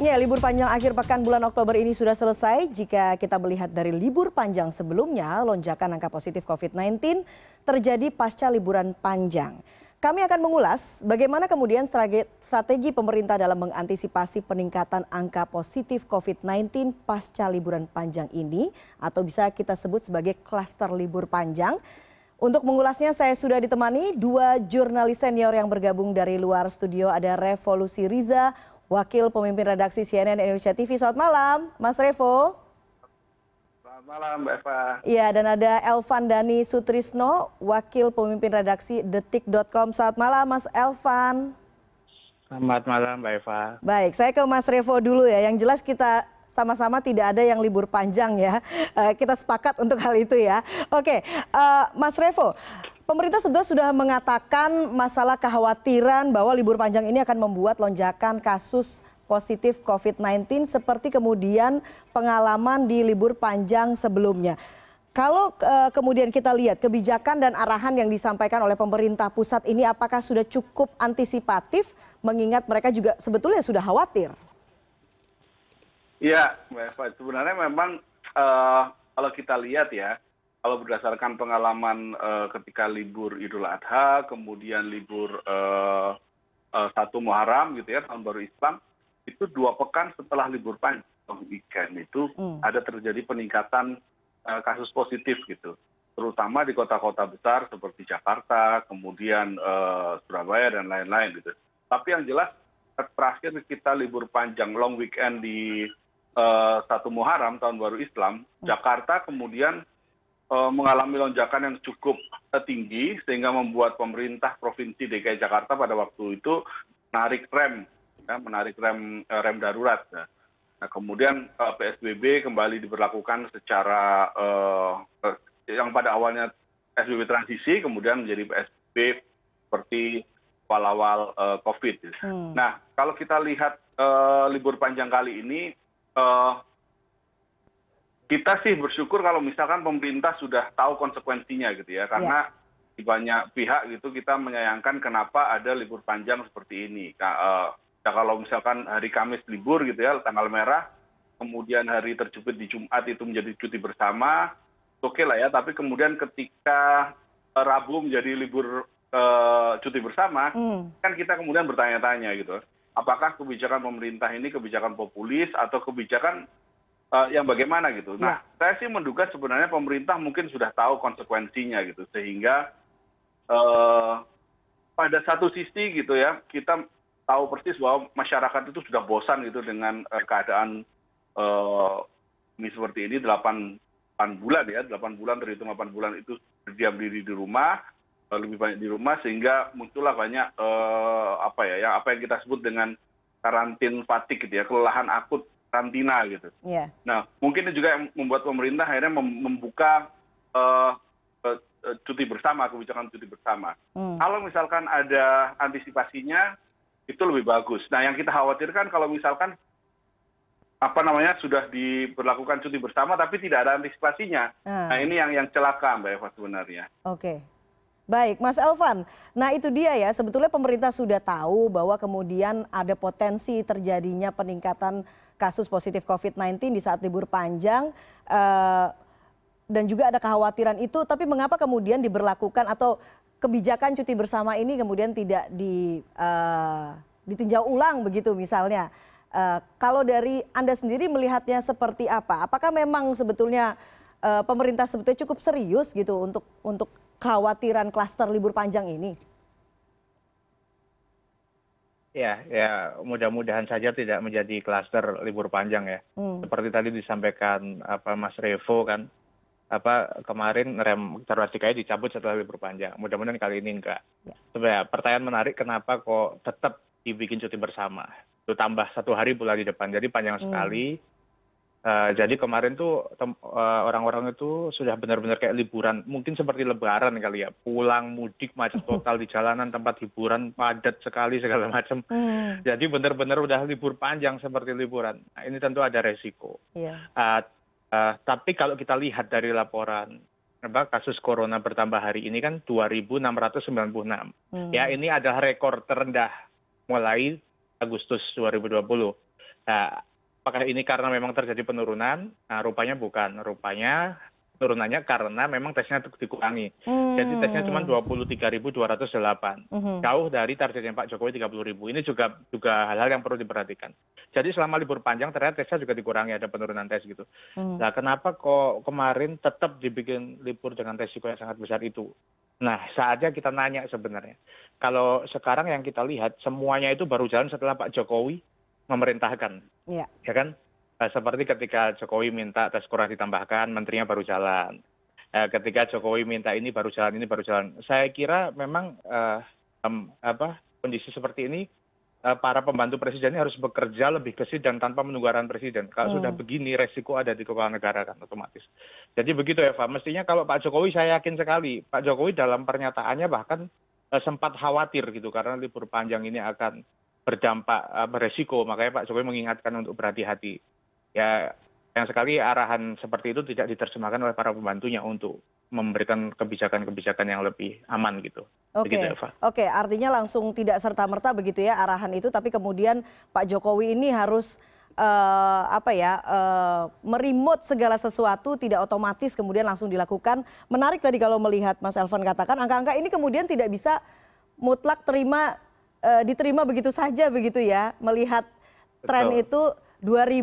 Ya, libur panjang akhir pekan bulan Oktober ini sudah selesai. Jika kita melihat dari libur panjang sebelumnya, lonjakan angka positif COVID-19 terjadi pasca liburan panjang. Kami akan mengulas bagaimana kemudian strategi pemerintah dalam mengantisipasi peningkatan angka positif COVID-19 pasca liburan panjang ini atau bisa kita sebut sebagai klaster libur panjang. Untuk mengulasnya saya sudah ditemani dua jurnalis senior yang bergabung dari luar studio ada Revolusi Riza, Wakil Pemimpin Redaksi CNN Indonesia TV. Selamat malam, Mas Revo. Selamat malam, Mbak Eva. Iya, dan ada Elvan Dani Sutrisno, Wakil Pemimpin Redaksi Detik.com. Selamat malam, Mas Elvan. Selamat malam, Mbak Eva. Baik, saya ke Mas Revo dulu ya. Yang jelas kita sama-sama tidak ada yang libur panjang ya. Eh, kita sepakat untuk hal itu ya. Oke, eh, Mas Revo, pemerintah sebetulnya sudah mengatakan masalah kekhawatiran bahwa libur panjang ini akan membuat lonjakan kasus positif COVID-19 seperti kemudian pengalaman di libur panjang sebelumnya. Kalau uh, kemudian kita lihat kebijakan dan arahan yang disampaikan oleh pemerintah pusat ini apakah sudah cukup antisipatif mengingat mereka juga sebetulnya sudah khawatir? Iya, Sebenarnya memang uh, kalau kita lihat ya, kalau berdasarkan pengalaman eh, ketika libur idul adha kemudian libur eh, eh, satu Muharram gitu ya tahun baru islam itu dua pekan setelah libur panjang oh, weekend itu hmm. ada terjadi peningkatan kasus positif gitu terutama di kota-kota besar seperti Jakarta kemudian Surabaya dan lain-lain gitu tapi yang jelas terakhir kita libur panjang long weekend di satu Muharram tahun baru islam hmm. Jakarta kemudian Eh, mengalami lonjakan yang cukup eh, tinggi sehingga membuat pemerintah provinsi dki jakarta pada waktu itu menarik rem ya, menarik rem eh, darurat ya. nah kemudian psbb kembali diberlakukan secara yang pada awalnya psbb transisi kemudian menjadi psbb seperti awal awal covid ya. hmm. nah kalau kita lihat libur panjang kali ini kita sih bersyukur kalau misalkan pemerintah sudah tahu konsekuensinya gitu ya karena iya. di banyak pihak gitu kita menyayangkan kenapa ada libur panjang seperti ini nah, uh, kalau misalkan hari Kamis libur gitu ya tanggal merah kemudian hari terjepit di Jumat itu menjadi cuti bersama oke okay lah ya tapi kemudian ketika eh, Rabu menjadi libur uh, cuti bersama mm. kan kita kemudian bertanya-tanya gitu apakah kebijakan pemerintah ini kebijakan populis atau kebijakan Eh, yang bagaimana gitu. Nah, ya. saya sih menduga sebenarnya pemerintah mungkin sudah tahu konsekuensinya gitu, sehingga uh, pada satu sisi gitu ya kita tahu persis bahwa masyarakat itu sudah bosan gitu dengan uh, keadaan uh, ini seperti ini 8, 8 bulan ya, 8 bulan terhitung 8 bulan itu berdiam diri di rumah lebih banyak di rumah sehingga muncullah banyak uh, apa ya yang apa yang kita sebut dengan karantin fatik gitu ya kelelahan akut karantina gitu. Iya. Nah mungkin itu juga yang membuat pemerintah akhirnya membuka uh, uh, cuti bersama kebijakan cuti bersama. Mm. Kalau misalkan ada antisipasinya itu lebih bagus. Nah yang kita khawatirkan kalau misalkan apa namanya sudah diberlakukan cuti bersama tapi tidak ada antisipasinya. Hmm. Nah ini yang yang celaka Mbak Eva sebenarnya. Oke. Okay. Baik, Mas Elvan. Nah itu dia ya, sebetulnya pemerintah sudah tahu bahwa kemudian ada potensi terjadinya peningkatan kasus positif COVID-19 di saat libur panjang uh, dan juga ada kekhawatiran itu. Tapi mengapa kemudian diberlakukan atau kebijakan cuti bersama ini kemudian tidak di, uh, ditinjau ulang begitu misalnya? Uh, kalau dari Anda sendiri melihatnya seperti apa? Apakah memang sebetulnya uh, pemerintah sebetulnya cukup serius gitu untuk untuk khawatiran klaster libur panjang ini? ya ya mudah mudahan saja tidak menjadi kluster libur panjang ya hmm. seperti tadi disampaikan apa mas revo kan apa kemarin rem terbasikanya dicabut setelah libur panjang mudah mudahan kali ini enggak sebenarnya ya, pertanyaan menarik kenapa kok tetap dibikin cuti bersama itu tambah satu hari pula di depan jadi panjang hmm. sekali Eh, jadi kemarin tuh eh, orang orang itu sudah benar-benar kayak liburan mungkin seperti lebaran kali ya pulang mudik macet total di jalanan tempat hiburan padat sekali segala macam hmm. jadi benar-benar udah libur panjang seperti liburan nah, ini tentu ada resiko yeah. Iya. uh, eh, uh, tapi kalau kita lihat dari laporan apa kasus corona bertambah hari ini kan 2.696 hmm. ya ini adalah rekor terendah mulai Agustus 2020 nah, apakah ini karena memang terjadi penurunan nah rupanya bukan rupanya penurunannya karena memang tesnya dikurangi hmm. jadi tesnya cuma 23.208 hmm. jauh dari targetnya Pak Jokowi 30.000 ini juga juga hal-hal yang perlu diperhatikan jadi selama libur panjang ternyata tesnya juga dikurangi ada penurunan tes gitu nah kenapa kok kemarin tetap dibikin libur dengan resiko yang sangat besar itu Nah, saatnya kita nanya sebenarnya. Kalau sekarang yang kita lihat, semuanya itu baru jalan setelah Pak Jokowi memerintahkan iya. ya kan eh, seperti ketika Jokowi minta tes kurang ditambahkan menterinya baru jalan eh, ketika Jokowi minta ini baru jalan ini baru jalan saya kira memang eh, apa kondisi seperti ini para pembantu presiden harus bekerja lebih gesit dan tanpa menunggu presiden. Kalau hmm. sudah begini resiko ada di kepala negara kan otomatis. Jadi begitu Eva, ya, mestinya kalau Pak Jokowi saya yakin sekali, Pak Jokowi dalam pernyataannya bahkan uh, sempat khawatir gitu karena libur panjang ini akan berdampak eh, beresiko makanya pak jokowi mengingatkan untuk berhati hati ya yang sekali arahan seperti itu tidak diterjemahkan oleh para pembantunya untuk memberikan kebijakan-kebijakan yang lebih aman gitu. Oke, okay. Ya, Oke, okay. artinya langsung tidak serta merta begitu ya arahan itu, tapi kemudian Pak Jokowi ini harus uh, apa ya uh, eh, merimut segala sesuatu tidak otomatis kemudian langsung dilakukan. Menarik tadi kalau melihat Mas Elvan katakan angka-angka ini kemudian tidak bisa mutlak terima Eh, diterima begitu saja begitu ya melihat tren itu 2000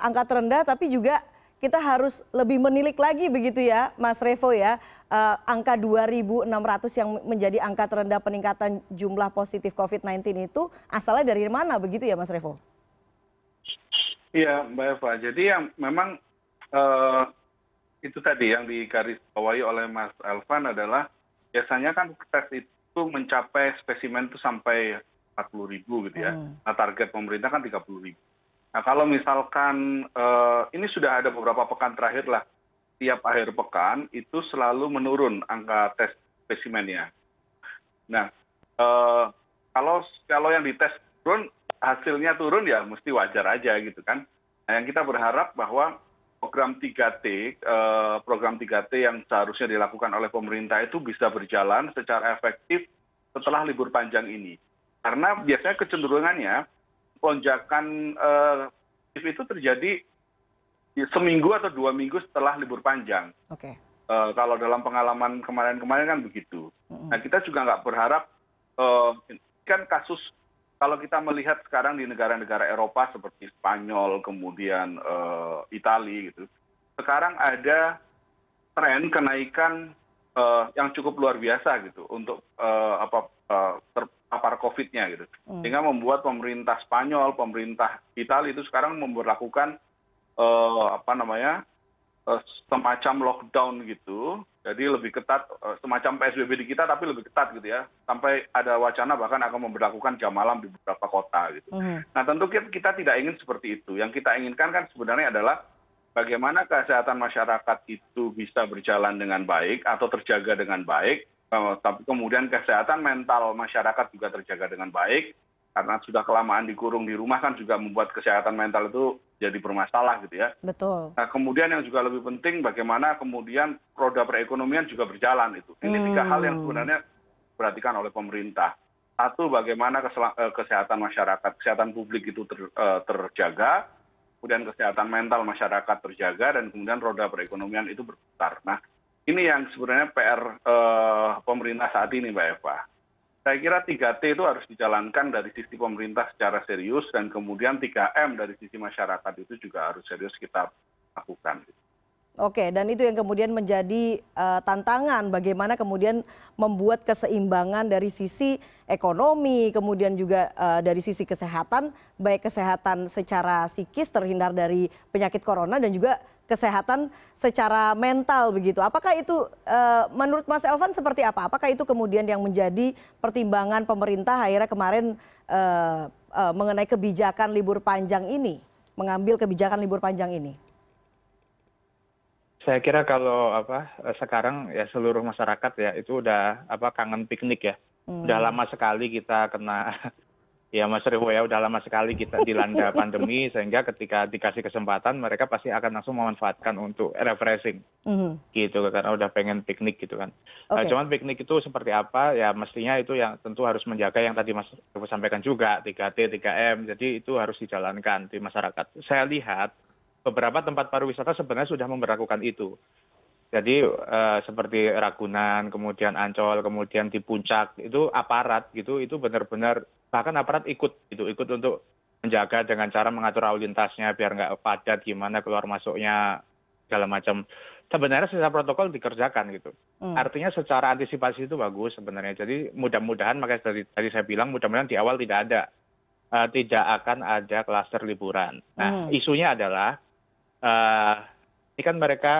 angka terendah tapi juga kita harus lebih menilik lagi begitu ya Mas Revo ya uh, angka 2.600 yang menjadi angka terendah peningkatan jumlah positif COVID-19 itu asalnya dari mana begitu ya Mas Revo? Iya Mbak Eva, jadi yang memang uh, itu tadi yang digarisbawahi oleh Mas Elvan adalah biasanya kan tes itu itu mencapai spesimen itu sampai empat puluh ribu gitu ya hmm. nah target pemerintah kan tiga puluh ribu nah kalau misalkan eh, ini sudah ada beberapa pekan terakhir lah tiap akhir pekan itu selalu menurun angka tes spesimennya nah eh, kalau kalau yang dites turun hasilnya turun ya mesti wajar aja gitu kan nah yang kita berharap bahwa program tiga t eh, program tiga t yang seharusnya dilakukan oleh pemerintah itu bisa berjalan secara efektif setelah libur panjang ini karena biasanya kecenderungannya lonjakan positif eh, itu terjadi seminggu atau dua minggu setelah libur panjang Oke. Eh, kalau dalam pengalaman kemarin-kemarin kan begitu nah kita juga nggak berharap kan kasus kalau kita melihat sekarang di negara negara eropa seperti spanyol kemudian eh, Italia gitu sekarang ada tren kenaikan eh, yang cukup luar biasa gitu untuk eh, apa terpapar covid nya gitu hmm. sehingga membuat pemerintah spanyol pemerintah Italia itu sekarang memperlakukan apa namanya semacam lockdown gitu jadi lebih ketat eh, semacam psbb di kita tapi lebih ketat gitu ya sampai ada wacana bahkan akan memperlakukan jam malam di beberapa kota gitu nah tentu kita tidak ingin seperti itu yang kita inginkan kan sebenarnya adalah bagaimana kesehatan masyarakat itu bisa berjalan dengan baik atau terjaga dengan baik eh, tapi kemudian kesehatan mental masyarakat juga terjaga dengan baik karena sudah kelamaan dikurung di rumah kan juga membuat kesehatan mental itu jadi bermasalah gitu ya. Betul. Nah kemudian yang juga lebih penting bagaimana kemudian roda perekonomian juga berjalan itu. Ini hmm. tiga hal yang hmm. sebenarnya perhatikan oleh pemerintah. Satu bagaimana eh, kesehatan masyarakat, kesehatan publik itu ter, eh, terjaga, kemudian kesehatan mental masyarakat terjaga dan kemudian roda perekonomian itu berputar. Nah ini yang sebenarnya PR eh, pemerintah saat ini, Mbak Eva saya kira tiga t itu harus dijalankan dari sisi pemerintah secara serius dan kemudian tiga m dari sisi masyarakat itu juga harus serius kita lakukan Oke, dan itu yang kemudian menjadi uh, tantangan bagaimana kemudian membuat keseimbangan dari sisi ekonomi, kemudian juga uh, dari sisi kesehatan, baik kesehatan secara psikis terhindar dari penyakit corona dan juga kesehatan secara mental begitu. Apakah itu eh, menurut Mas Elvan seperti apa? Apakah itu kemudian yang menjadi pertimbangan pemerintah akhirnya kemarin eh, eh, mengenai kebijakan libur panjang ini, mengambil kebijakan libur panjang ini? Saya kira kalau apa sekarang ya seluruh masyarakat ya itu udah apa kangen piknik ya. Hmm. Udah lama sekali kita kena ya Mas Rewo ya udah lama sekali kita dilanda pandemi sehingga ketika dikasih kesempatan mereka pasti akan langsung memanfaatkan untuk refreshing mm-hmm. gitu karena udah pengen piknik gitu kan. Okay. Nah, cuman piknik itu seperti apa ya mestinya itu yang tentu harus menjaga yang tadi Mas Rewo sampaikan juga 3T, 3M. Jadi itu harus dijalankan di masyarakat. Saya lihat beberapa tempat pariwisata sebenarnya sudah memperlakukan itu jadi eh, seperti ragunan kemudian ancol kemudian di puncak itu aparat gitu itu benar benar bahkan aparat ikut gitu ikut untuk menjaga dengan cara mengatur lalu lintasnya biar nggak padat gimana keluar masuknya segala macam sebenarnya secara protokol dikerjakan gitu hmm. artinya secara antisipasi itu bagus sebenarnya jadi mudah-mudahan makanya tadi tadi saya bilang mudah-mudahan di awal tidak ada uh, tidak akan ada klaster liburan nah hmm. isunya adalah uh, ini kan mereka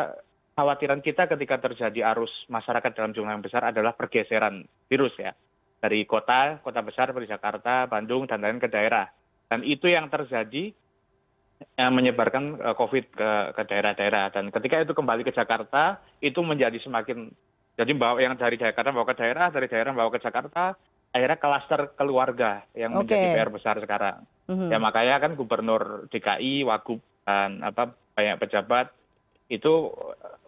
khawatiran kita ketika terjadi arus masyarakat dalam jumlah yang besar adalah pergeseran virus ya dari kota kota besar seperti Jakarta, Bandung dan lain ke daerah dan itu yang terjadi yang menyebarkan e, COVID ke, ke daerah-daerah dan ketika itu kembali ke Jakarta itu menjadi semakin jadi bawa yang dari Jakarta bawa ke daerah dari daerah bawa ke Jakarta akhirnya klaster keluarga yang okay. menjadi PR besar sekarang mm-hmm. ya makanya kan Gubernur DKI Wagub dan apa banyak pejabat itu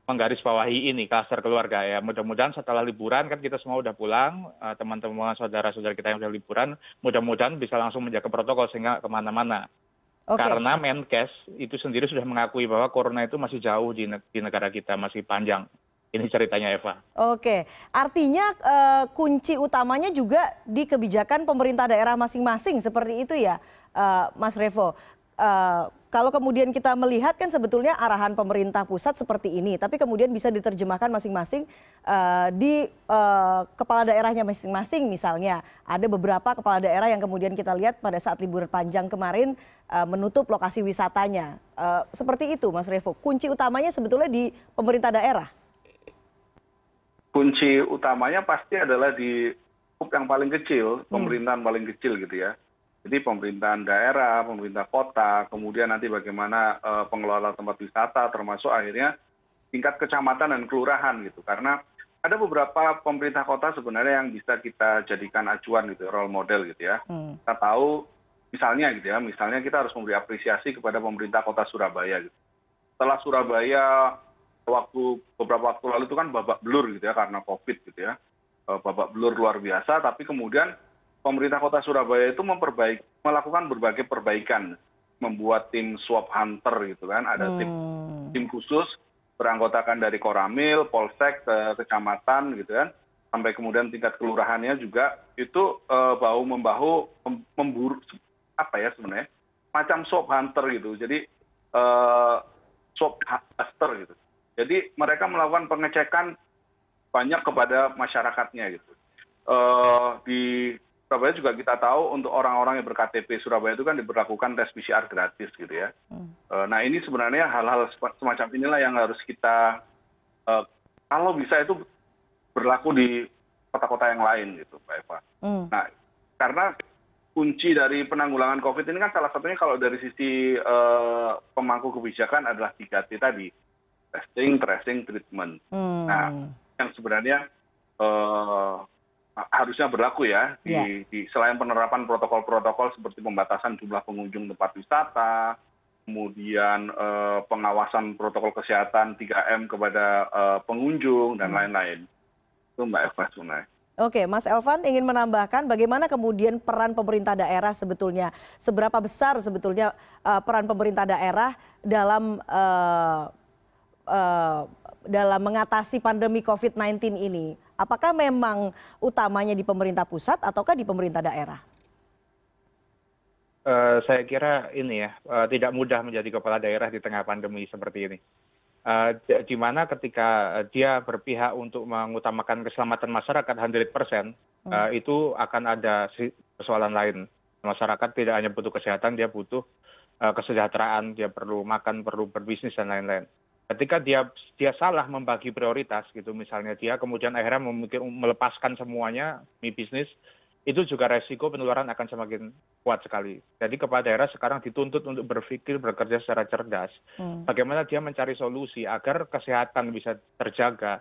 menggarisbawahi ini kluster keluarga ya. Mudah-mudahan setelah liburan kan kita semua udah pulang, eh, teman-teman saudara-saudara kita yang udah liburan, mudah-mudahan bisa langsung menjaga protokol sehingga kemana-mana. Okay. Karena Menkes itu sendiri sudah mengakui bahwa corona itu masih jauh di, ne di negara kita, masih panjang. Ini ceritanya Eva. Oke, artinya e, kunci utamanya juga di kebijakan pemerintah daerah masing-masing seperti itu ya, e, Mas Revo. Eh, kalau kemudian kita melihat kan sebetulnya arahan pemerintah pusat seperti ini, tapi kemudian bisa diterjemahkan masing-masing uh, di uh, kepala daerahnya masing-masing misalnya. Ada beberapa kepala daerah yang kemudian kita lihat pada saat libur panjang kemarin uh, menutup lokasi wisatanya. Uh, seperti itu Mas Revo, kunci utamanya sebetulnya di pemerintah daerah. Kunci utamanya pasti adalah di yang paling kecil, hmm. pemerintahan hmm. paling kecil gitu ya jadi pemerintahan daerah pemerintah kota kemudian nanti bagaimana eh, pengelola tempat wisata termasuk akhirnya tingkat kecamatan dan kelurahan gitu karena ada beberapa pemerintah kota sebenarnya yang bisa kita jadikan acuan gitu role model gitu ya hmm. kita tahu misalnya gitu ya misalnya kita harus memberi apresiasi kepada pemerintah kota Surabaya gitu setelah Surabaya waktu beberapa waktu lalu itu kan babak belur gitu ya karena covid gitu ya eh, babak belur luar biasa tapi kemudian pemerintah kota surabaya itu memperbaik, melakukan berbagai perbaikan membuat tim swab hunter gitu kan ada tim oh. tim khusus beranggotakan dari koramil polsek eh, kecamatan gitu kan sampai kemudian tingkat kelurahannya juga itu eh, bahu membahu memburu apa ya sebenarnya macam swab hunter gitu jadi eh, swab hunter gitu jadi mereka melakukan pengecekan banyak kepada masyarakatnya gitu di surabaya juga kita tahu untuk orang orang yang berktp surabaya itu kan diberlakukan tes pcr gratis gitu ya hmm. eh, nah ini sebenarnya hal hal semacam inilah yang harus kita eh, kalau bisa itu berlaku di kota kota yang lain gitu Pak eva hmm. nah karena kunci dari penanggulangan COVID ini kan salah satunya kalau dari sisi eh, pemangku kebijakan adalah 3T tadi. Testing, tracing, treatment. Hmm. Nah, yang sebenarnya harusnya berlaku ya di, iya. di selain penerapan protokol-protokol seperti pembatasan jumlah pengunjung tempat wisata, kemudian eh, pengawasan protokol kesehatan 3M kepada eh, pengunjung dan hmm. lain-lain. Hmm. Itu Mbak Eva sebenarnya. Oke, Mas Elvan ingin menambahkan bagaimana kemudian peran pemerintah daerah sebetulnya, seberapa besar sebetulnya uh, peran pemerintah daerah dalam uh, uh, dalam mengatasi pandemi COVID-19 ini? apakah memang utamanya di pemerintah pusat ataukah di pemerintah daerah? Uh, saya kira ini ya uh, tidak mudah menjadi kepala daerah di tengah pandemi seperti ini. Uh, di mana ketika dia berpihak untuk mengutamakan keselamatan masyarakat 100% hmm. uh, itu akan ada persoalan lain. Masyarakat tidak hanya butuh kesehatan, dia butuh uh, kesejahteraan, dia perlu makan, perlu berbisnis dan lain-lain ketika dia dia salah membagi prioritas gitu misalnya dia kemudian akhirnya melepaskan semuanya mi bisnis itu juga resiko penularan akan semakin kuat sekali. Jadi kepala daerah sekarang dituntut untuk berpikir bekerja secara cerdas, hmm. bagaimana dia mencari solusi agar kesehatan bisa terjaga,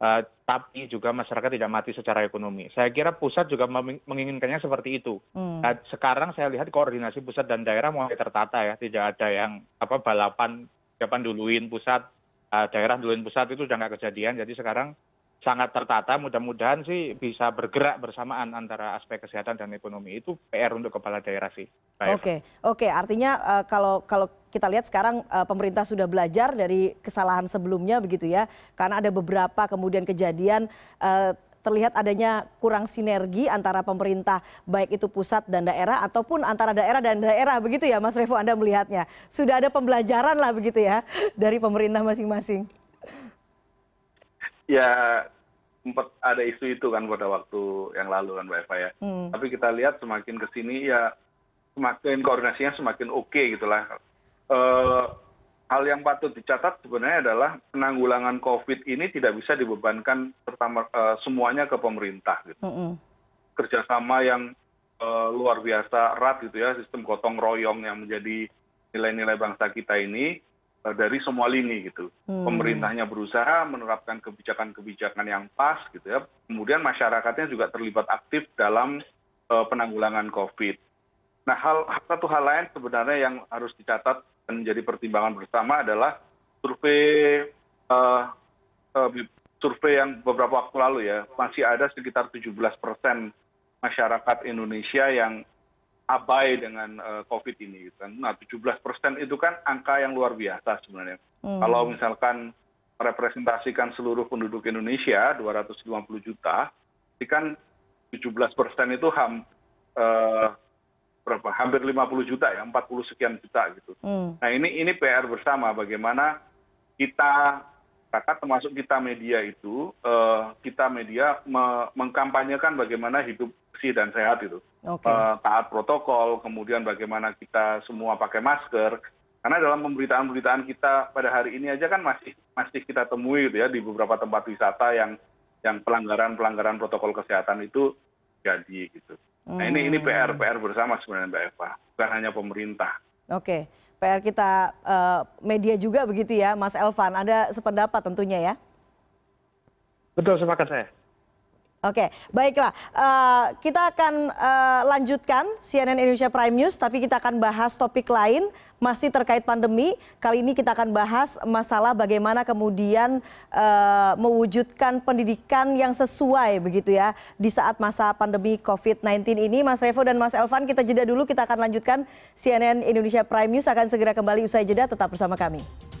uh, tapi juga masyarakat tidak mati secara ekonomi. Saya kira pusat juga menginginkannya seperti itu. Hmm. Nah, sekarang saya lihat koordinasi pusat dan daerah mulai tertata ya, tidak ada yang apa balapan japan duluin pusat eh, daerah duluin pusat itu sudah nggak kejadian jadi sekarang sangat tertata mudah mudahan sih bisa bergerak bersamaan antara aspek kesehatan dan ekonomi itu pr untuk kepala daerah sih oke oke artinya eh, kalau kalau kita lihat sekarang eh, pemerintah sudah belajar dari kesalahan sebelumnya begitu ya karena ada beberapa kemudian kejadian terlihat adanya kurang sinergi antara pemerintah baik itu pusat dan daerah ataupun antara daerah dan daerah begitu ya Mas Revo Anda melihatnya. Sudah ada pembelajaran lah begitu ya dari pemerintah masing-masing. Ya sempat ada isu itu kan pada waktu yang lalu kan Mbak Eva ya. Hmm. Tapi kita lihat semakin ke sini ya semakin koordinasinya semakin oke okay, gitulah. Uh, hal yang patut dicatat sebenarnya adalah penanggulangan covid ini tidak bisa dibebankan pertama eh, semuanya ke pemerintah gitu. kerjasama yang eh, luar biasa erat gitu ya sistem gotong royong yang menjadi nilai-nilai bangsa kita ini eh, dari semua lini gitu pemerintahnya berusaha menerapkan kebijakan-kebijakan yang pas gitu ya kemudian masyarakatnya juga terlibat aktif dalam penanggulangan covid nah hal satu hal lain sebenarnya yang harus dicatat menjadi pertimbangan bersama adalah survei eh, eh, survei yang beberapa waktu lalu ya masih ada sekitar tujuh belas persen masyarakat Indonesia yang abai dengan eh, COVID ini. Gitu kan. Nah, tujuh belas persen itu kan angka yang luar biasa sebenarnya. Hmm. Kalau misalkan merepresentasikan seluruh penduduk Indonesia dua ratus puluh juta, itu kan belas persen itu ham, eh, hampir 50 juta ya, 40 sekian juta gitu. Hmm. Nah ini ini PR bersama bagaimana kita masyarakat termasuk kita media itu uh, kita media me mengkampanyekan bagaimana hidup bersih dan sehat itu okay. uh, eh, taat protokol kemudian bagaimana kita semua pakai masker karena dalam pemberitaan-pemberitaan kita pada hari ini aja kan masih masih kita temui gitu ya di beberapa tempat wisata yang yang pelanggaran pelanggaran protokol kesehatan itu jadi gitu nah ini ini pr pr bersama sebenarnya mbak eva bukan hanya pemerintah oke pr kita eh, media juga begitu ya mas elvan ada sependapat tentunya ya betul sepakat saya Oke, baiklah. Uh, kita akan uh, lanjutkan CNN Indonesia Prime News, tapi kita akan bahas topik lain masih terkait pandemi. Kali ini kita akan bahas masalah bagaimana kemudian uh, mewujudkan pendidikan yang sesuai begitu ya di saat masa pandemi COVID-19 ini. Mas Revo dan Mas Elvan, kita jeda dulu. Kita akan lanjutkan CNN Indonesia Prime News akan segera kembali usai jeda. Tetap bersama kami.